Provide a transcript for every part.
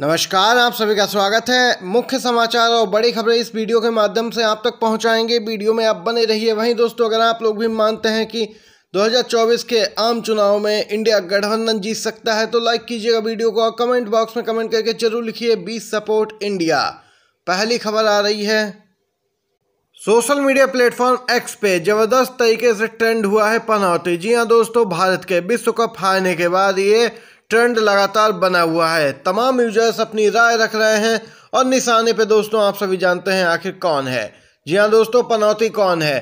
नमस्कार आप सभी का स्वागत है मुख्य समाचार और बड़ी खबरें इस वीडियो के माध्यम से आप तक पहुंचाएंगे वीडियो में आप बने रहिए वहीं दोस्तों अगर आप लोग भी मानते हैं कि 2024 के आम चुनाव में इंडिया गठबंधन जीत सकता है तो लाइक कीजिएगा वीडियो को और कमेंट बॉक्स में कमेंट करके जरूर लिखिए बी सपोर्ट इंडिया पहली खबर आ रही है सोशल मीडिया प्लेटफॉर्म एक्स पे जबरदस्त तरीके से ट्रेंड हुआ है पनौती जी हाँ दोस्तों भारत के विश्व कप हारने के बाद ये ट्रेंड लगातार बना हुआ है तमाम यूजर्स अपनी राय रख रहे हैं और निशाने पे दोस्तों आप सभी जानते हैं आखिर कौन है जी हाँ दोस्तों पनौती कौन है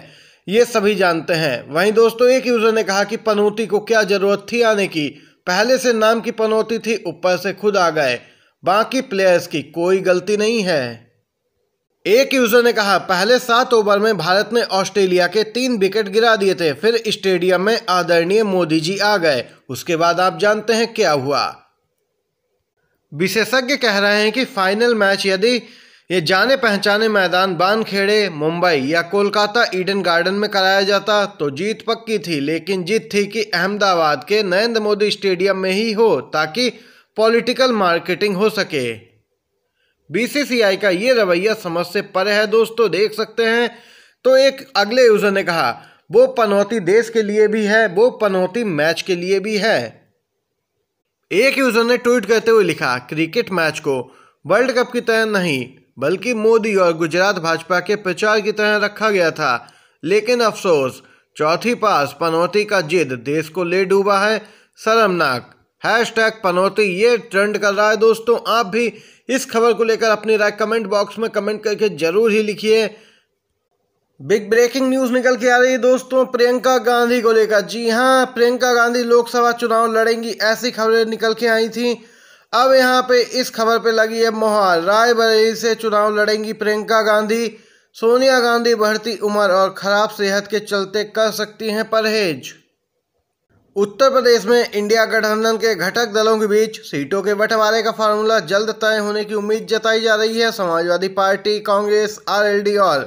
ये सभी जानते हैं वहीं दोस्तों एक यूज़र ने कहा कि पनौती को क्या ज़रूरत थी आने की पहले से नाम की पनौती थी ऊपर से खुद आ गए बाकी प्लेयर्स की कोई गलती नहीं है एक यूजर ने कहा पहले सात ओवर में भारत ने ऑस्ट्रेलिया के तीन विकेट गिरा दिए थे फिर स्टेडियम में आदरणीय मोदी जी आ गए उसके बाद आप जानते हैं क्या हुआ विशेषज्ञ कह रहे हैं कि फाइनल मैच यदि ये जाने पहचाने मैदान बानखेड़े मुंबई या कोलकाता ईडन गार्डन में कराया जाता तो जीत पक्की थी लेकिन जीत थी कि अहमदाबाद के नरेंद्र मोदी स्टेडियम में ही हो ताकि पॉलिटिकल मार्केटिंग हो सके बीसीसीआई का ये रवैया समझ से पर है दोस्तों देख सकते हैं तो एक अगले यूज़र ने कहा वो पनौती देश के लिए भी है वो पनौती मैच के लिए भी है एक यूज़र ने ट्वीट करते हुए लिखा क्रिकेट मैच को वर्ल्ड कप की तरह नहीं बल्कि मोदी और गुजरात भाजपा के प्रचार की तरह रखा गया था लेकिन अफसोस चौथी पास पनौती का जिद देश को ले डूबा है शर्मनाक हैश टैग पनौती ये ट्रेंड कर रहा है दोस्तों आप भी इस खबर को लेकर अपनी राय कमेंट बॉक्स में कमेंट करके जरूर ही लिखिए बिग ब्रेकिंग न्यूज निकल के आ रही है दोस्तों प्रियंका गांधी को लेकर जी हाँ प्रियंका गांधी लोकसभा चुनाव लड़ेंगी ऐसी खबरें निकल के आई थी अब यहाँ पे इस खबर पे लगी है मोहर रायबरेली से चुनाव लड़ेंगी प्रियंका गांधी सोनिया गांधी बढ़ती उम्र और खराब सेहत के चलते कर सकती हैं परहेज उत्तर प्रदेश में इंडिया गठबंधन के घटक दलों के बीच सीटों के बंटवारे का फार्मूला जल्द तय होने की उम्मीद जताई जा रही है समाजवादी पार्टी कांग्रेस आरएलडी और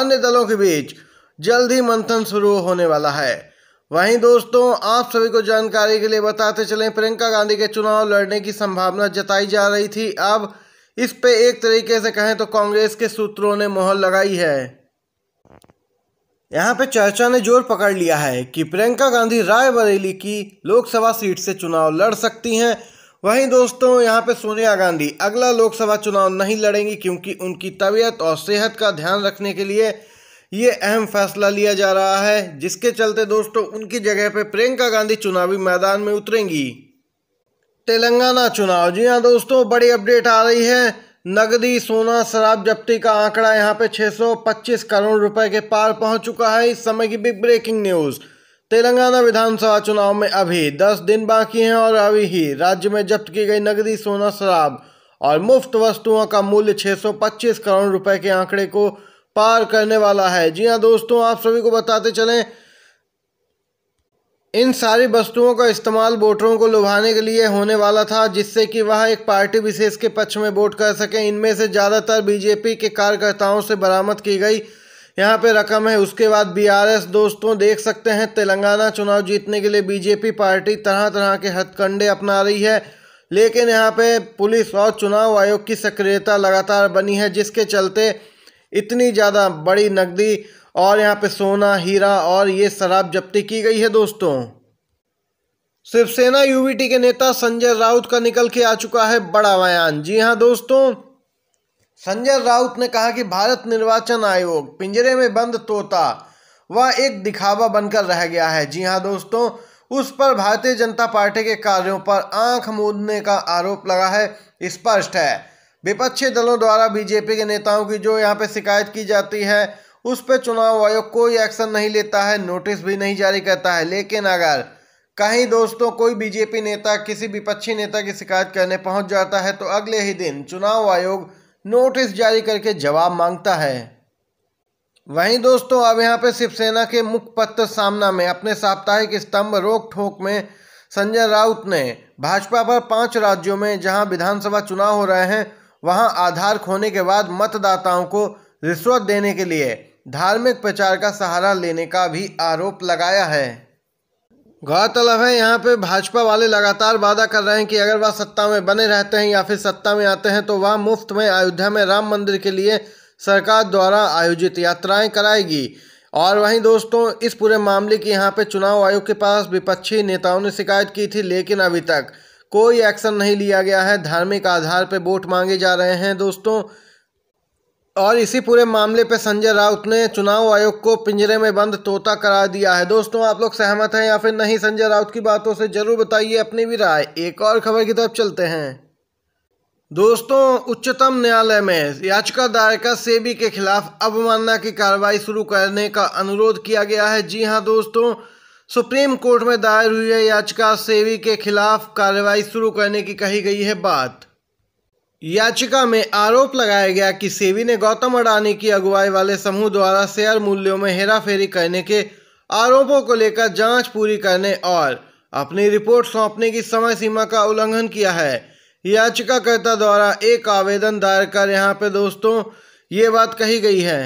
अन्य दलों के बीच जल्द ही मंथन शुरू होने वाला है वहीं दोस्तों आप सभी को जानकारी के लिए बताते चलें प्रियंका गांधी के चुनाव लड़ने की संभावना जताई जा रही थी अब इस पे एक तरीके से कहें तो कांग्रेस के सूत्रों ने मोहर लगाई है यहाँ पे चर्चा ने जोर पकड़ लिया है कि प्रियंका गांधी रायबरेली की लोकसभा सीट से चुनाव लड़ सकती हैं वहीं दोस्तों यहाँ पे सोनिया गांधी अगला लोकसभा चुनाव नहीं लड़ेंगी क्योंकि उनकी तबीयत और सेहत का ध्यान रखने के लिए ये अहम फैसला लिया जा रहा है जिसके चलते दोस्तों उनकी जगह पर प्रियंका गांधी चुनावी मैदान में उतरेंगी तेलंगाना चुनाव जी हाँ दोस्तों बड़ी अपडेट आ रही है नगदी सोना शराब जब्ती का आंकड़ा यहां पे 625 करोड़ रुपए के पार पहुंच चुका है इस समय की बिग ब्रेकिंग न्यूज तेलंगाना विधानसभा चुनाव में अभी 10 दिन बाकी हैं और अभी ही राज्य में जब्त की गई नगदी सोना शराब और मुफ्त वस्तुओं का मूल्य 625 करोड़ रुपए के आंकड़े को पार करने वाला है जी हाँ दोस्तों आप सभी को बताते चलें इन सारी वस्तुओं का इस्तेमाल वोटरों को लुभाने के लिए होने वाला था जिससे कि वह एक पार्टी विशेष के पक्ष में वोट कर सकें इनमें से ज़्यादातर बीजेपी के कार्यकर्ताओं से बरामद की गई यहाँ पे रकम है उसके बाद बीआरएस दोस्तों देख सकते हैं तेलंगाना चुनाव जीतने के लिए बीजेपी पार्टी तरह तरह के हथकंडे अपना रही है लेकिन यहाँ पे पुलिस और चुनाव आयोग की सक्रियता लगातार बनी है जिसके चलते इतनी ज़्यादा बड़ी नकदी और यहाँ पे सोना हीरा और ये शराब जब्ती की गई है दोस्तों शिवसेना यूबीटी के नेता संजय राउत का निकल के आ चुका है बड़ा बयान जी हाँ दोस्तों संजय राउत ने कहा कि भारत निर्वाचन आयोग पिंजरे में बंद तोता वह एक दिखावा बनकर रह गया है जी हाँ दोस्तों उस पर भारतीय जनता पार्टी के कार्यों पर आंख मूंदने का आरोप लगा है स्पष्ट है विपक्षी दलों द्वारा बीजेपी के नेताओं की जो यहाँ पे शिकायत की जाती है उस पर चुनाव आयोग कोई एक्शन नहीं लेता है नोटिस भी नहीं जारी करता है लेकिन अगर कहीं दोस्तों कोई बीजेपी नेता किसी विपक्षी नेता की शिकायत करने पहुंच जाता है तो अगले ही दिन चुनाव आयोग नोटिस जारी करके जवाब मांगता है वहीं दोस्तों अब यहाँ पे शिवसेना के मुखपत्र सामना में अपने साप्ताहिक स्तंभ रोक ठोक में संजय राउत ने भाजपा पर पांच राज्यों में जहां विधानसभा चुनाव हो रहे हैं वहां आधार खोने के बाद मतदाताओं को रिश्वत देने के लिए धार्मिक प्रचार का सहारा लेने का भी आरोप लगाया है गौरतलब है यहाँ पे भाजपा वाले लगातार वादा कर रहे हैं कि अगर वह सत्ता में बने रहते हैं या फिर सत्ता में आते हैं तो वह मुफ्त में अयोध्या में राम मंदिर के लिए सरकार द्वारा आयोजित यात्राएं कराएगी और वहीं दोस्तों इस पूरे मामले की यहाँ पे चुनाव आयोग के पास विपक्षी नेताओं ने शिकायत की थी लेकिन अभी तक कोई एक्शन नहीं लिया गया है धार्मिक आधार पर वोट मांगे जा रहे हैं दोस्तों और इसी पूरे मामले पे संजय राउत ने चुनाव आयोग को पिंजरे में बंद तोता करा दिया है दोस्तों आप लोग सहमत हैं या फिर नहीं संजय राउत की बातों से जरूर बताइए अपनी भी राय एक और खबर की तरफ चलते हैं दोस्तों उच्चतम न्यायालय में याचिका दायिका सेबी के खिलाफ अवमानना की कार्रवाई शुरू करने का अनुरोध किया गया है जी हाँ दोस्तों सुप्रीम कोर्ट में दायर हुई है याचिका सेबी के खिलाफ कार्रवाई शुरू करने की कही गई है बात याचिका में आरोप लगाया गया कि सेवी ने गौतम अडानी की अगुवाई वाले समूह द्वारा शेयर मूल्यों में हेराफेरी करने के आरोपों को लेकर जांच पूरी करने और अपनी रिपोर्ट सौंपने की समय सीमा का उल्लंघन किया है याचिकाकर्ता द्वारा एक आवेदन दायर कर यहाँ पे दोस्तों ये बात कही गई है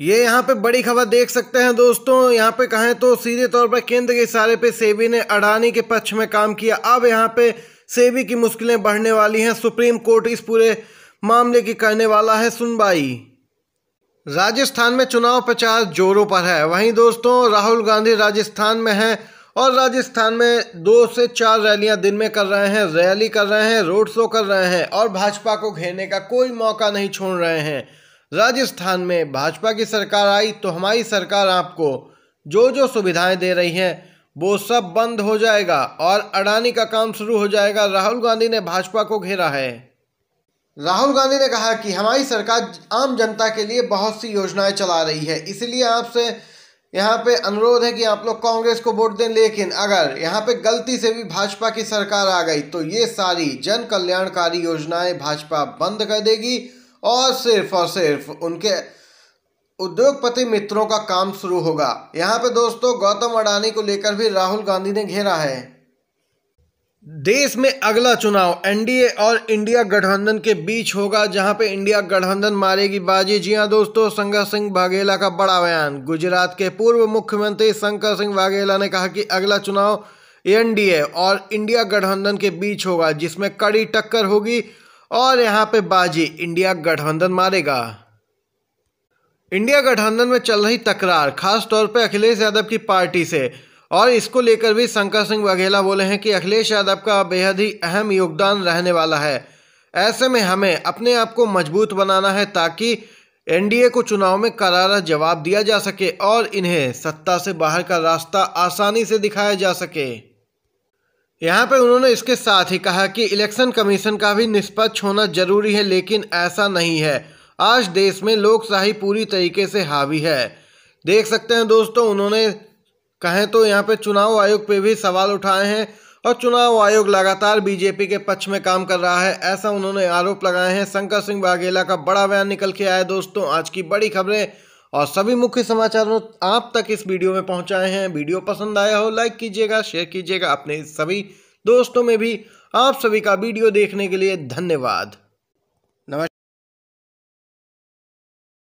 ये यहाँ पे बड़ी खबर देख सकते हैं दोस्तों यहाँ पे कहें तो सीधे तौर पर केंद्र के इशारे पे सेबी ने अडानी के पक्ष में काम किया अब यहाँ पे सेबी की मुश्किलें बढ़ने वाली हैं सुप्रीम कोर्ट इस पूरे मामले की करने वाला है सुनवाई राजस्थान में चुनाव प्रचार जोरों पर है वहीं दोस्तों राहुल गांधी राजस्थान में हैं और राजस्थान में दो से चार रैलियां दिन में कर रहे हैं रैली कर रहे हैं रोड शो कर रहे हैं और भाजपा को घेरने का कोई मौका नहीं छोड़ रहे हैं राजस्थान में भाजपा की सरकार आई तो हमारी सरकार आपको जो जो सुविधाएं दे रही है वो सब बंद हो जाएगा और अडानी का काम शुरू हो जाएगा राहुल गांधी ने भाजपा को घेरा है राहुल गांधी ने कहा कि हमारी सरकार आम जनता के लिए बहुत सी योजनाएं चला रही है इसलिए आपसे यहाँ पे अनुरोध है कि आप लोग कांग्रेस को वोट दें लेकिन अगर यहाँ पे गलती से भी भाजपा की सरकार आ गई तो ये सारी जन कल्याणकारी योजनाएं भाजपा बंद कर देगी और सिर्फ और सिर्फ उनके उद्योगपति मित्रों का काम शुरू होगा यहाँ पे दोस्तों गौतम अडानी को लेकर भी राहुल गांधी ने घेरा है देश में अगला चुनाव एनडीए और इंडिया गठबंधन के बीच होगा जहां पे इंडिया गठबंधन मारेगी बाजी जी हां दोस्तों शंकर सिंह बाघेला का बड़ा बयान गुजरात के पूर्व मुख्यमंत्री शंकर सिंह बाघेला ने कहा कि अगला चुनाव एनडीए और इंडिया गठबंधन के बीच होगा जिसमें कड़ी टक्कर होगी और यहां पे बाजी इंडिया गठबंधन मारेगा इंडिया गठबंधन में चल रही तकरार खास तौर पर अखिलेश यादव की पार्टी से और इसको लेकर भी शंकर सिंह वघेला बोले हैं कि अखिलेश यादव का बेहद ही अहम योगदान रहने वाला है ऐसे में हमें अपने आप को मजबूत बनाना है ताकि एनडीए को चुनाव में करारा जवाब दिया जा सके और इन्हें सत्ता से बाहर का रास्ता आसानी से दिखाया जा सके यहाँ पर उन्होंने इसके साथ ही कहा कि इलेक्शन कमीशन का भी निष्पक्ष होना जरूरी है लेकिन ऐसा नहीं है आज देश में लोकशाही पूरी तरीके से हावी है देख सकते हैं दोस्तों उन्होंने कहें तो यहाँ पे चुनाव आयोग पे भी सवाल उठाए हैं और चुनाव आयोग लगातार बीजेपी के पक्ष में काम कर रहा है ऐसा उन्होंने आरोप लगाए हैं शंकर सिंह बाघेला का बड़ा बयान निकल के आया दोस्तों आज की बड़ी खबरें और सभी मुख्य समाचारों आप तक इस वीडियो में पहुंचाए हैं वीडियो पसंद आया हो लाइक कीजिएगा शेयर कीजिएगा अपने सभी दोस्तों में भी आप सभी का वीडियो देखने के लिए धन्यवाद